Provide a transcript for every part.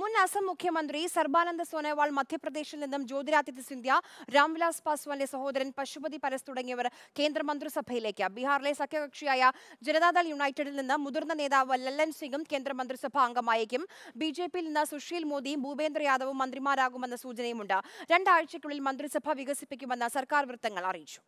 മുൻ അസം മുഖ്യമന്ത്രി സർബാനന്ദ സോനോവാൾ മധ്യപ്രദേശിൽ നിന്നും ജ്യോതിരാദിത്യ സിന്ധ്യ രാംവിലാസ് പാസ്വാന്റെ സഹോദരൻ പശുപതി പരസ് തുടങ്ങിയവർ കേന്ദ്രമന്ത്രിസഭയിലേക്ക് ബീഹാറിലെ സഖ്യകക്ഷിയായ ജനതാദൾ യുണൈറ്റഡിൽ നിന്ന് മുതിർന്ന നേതാവ് ലല്ലൻ സിംഗും കേന്ദ്രമന്ത്രിസഭാ അംഗമായേക്കും ബി ജെ പിയിൽ നിന്ന് സുശീൽ മോദിയും ഭൂപേന്ദ്ര യാദവും മന്ത്രിമാരാകുമെന്ന സൂചനയുമുണ്ട് രണ്ടാഴ്ചയ്ക്കുള്ളിൽ മന്ത്രിസഭ വികസിപ്പിക്കുമെന്ന് സർക്കാർ വൃത്തങ്ങൾ അറിയിച്ചു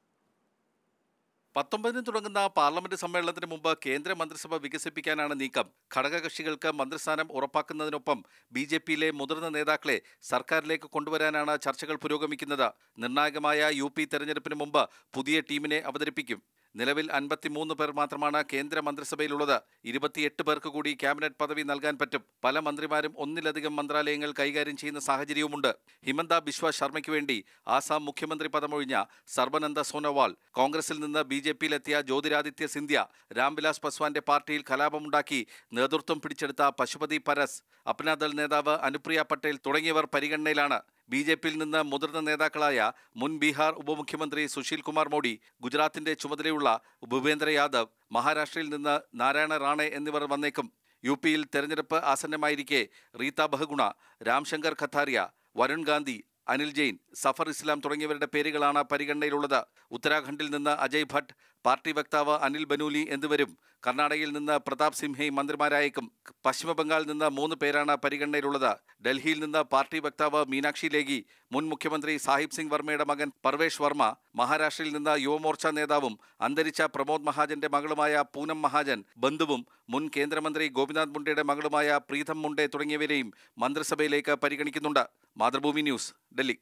പത്തൊമ്പതിന് തുടങ്ങുന്ന പാർലമെന്റ് സമ്മേളനത്തിന് മുമ്പ് കേന്ദ്ര മന്ത്രിസഭ വികസിപ്പിക്കാനാണ് നീക്കം ഘടകകക്ഷികൾക്ക് മന്ത്രിസ്ഥാനം ഉറപ്പാക്കുന്നതിനൊപ്പം ബി ജെ പിയിലെ മുതിർന്ന നേതാക്കളെ സർക്കാരിലേക്ക് കൊണ്ടുവരാനാണ് ചർച്ചകൾ പുരോഗമിക്കുന്നത് നിർണായകമായ യു പി തെരഞ്ഞെടുപ്പിന് മുമ്പ് പുതിയ ടീമിനെ അവതരിപ്പിക്കും നിലവിൽ അൻപത്തിമൂന്ന് പേർ മാത്രമാണ് കേന്ദ്ര മന്ത്രിസഭയിലുള്ളത് ഇരുപത്തിയെട്ട് പേർക്ക് കൂടി ക്യാബിനറ്റ് പദവി നൽകാൻ പറ്റും പല മന്ത്രിമാരും ഒന്നിലധികം മന്ത്രാലയങ്ങൾ കൈകാര്യം ചെയ്യുന്ന സാഹചര്യവുമുണ്ട് ഹിമന്ത ബിശ്വ ശർമ്മയ്ക്ക് വേണ്ടി ആസാം മുഖ്യമന്ത്രി പദമൊഴിഞ്ഞ സർബനന്ദ സോനോവാൾ കോൺഗ്രസിൽ നിന്ന് ബി ജെ പിയിലെത്തിയ ജ്യോതിരാദിത്യ സിന്ധ്യ രാംവിലാസ് പസ്വാന്റെ പാർട്ടിയിൽ കലാപമുണ്ടാക്കി നേതൃത്വം പിടിച്ചെടുത്ത പശുപതി പരസ് അപ്നാദൾ നേതാവ് അനുപ്രിയ പട്ടേൽ തുടങ്ങിയവർ പരിഗണനയിലാണ് ബി ജെ പിയിൽ നിന്ന് മുതിർന്ന നേതാക്കളായ മുൻ ബീഹാർ ഉപമുഖ്യമന്ത്രി സുശീൽ കുമാർ മോഡി ഗുജറാത്തിന്റെ ചുമതലയുള്ള ഭൂപേന്ദ്ര യാദവ് മഹാരാഷ്ട്രയിൽ നിന്ന് നാരായണ റാണെ എന്നിവർ വന്നേക്കും യു പിയിൽ തെരഞ്ഞെടുപ്പ് ആസന്നമായിരിക്കെ റീത ബഹഗുണ രാംശങ്കർ ഖത്താരിയ വരുൺ ഗാന്ധി അനിൽ ജെയിൻ സഫർ ഇസ്ലാം തുടങ്ങിയവരുടെ പേരുകളാണ് പരിഗണനയിലുള്ളത് ഉത്തരാഖണ്ഡിൽ നിന്ന് അജയ് ഭട്ട് പാർട്ടി വക്താവ് അനിൽ ബനൂലി എന്നിവരും കർണാടകയിൽ നിന്ന് പ്രതാപ് സിംഹയും മന്ത്രിമാരായേക്കും പശ്ചിമബംഗാളിൽ നിന്ന് മൂന്ന് പേരാണ് പരിഗണനയിലുള്ളത് ഡൽഹിയിൽ നിന്ന് പാർട്ടി വക്താവ് മീനാക്ഷി ലേഖി മുൻ മുഖ്യമന്ത്രി സാഹിബ് സിംഗ് വർമ്മയുടെ മകൻ പർവേഷ് വർമ്മ മഹാരാഷ്ട്രയിൽ നിന്ന് യുവമോർച്ച നേതാവും അന്തരിച്ച പ്രമോദ് മഹാജന്റെ മകളുമായ പൂനം മഹാജൻ ബന്ധുവും മുൻ കേന്ദ്രമന്ത്രി ഗോപിനാഥ് മുണ്ടയുടെ മകളുമായ പ്രീതം മുണ്ടെ തുടങ്ങിയവരെയും മന്ത്രിസഭയിലേക്ക് പരിഗണിക്കുന്നുണ്ട് മാതൃഭൂമി ന്യൂസ് ഡൽഹി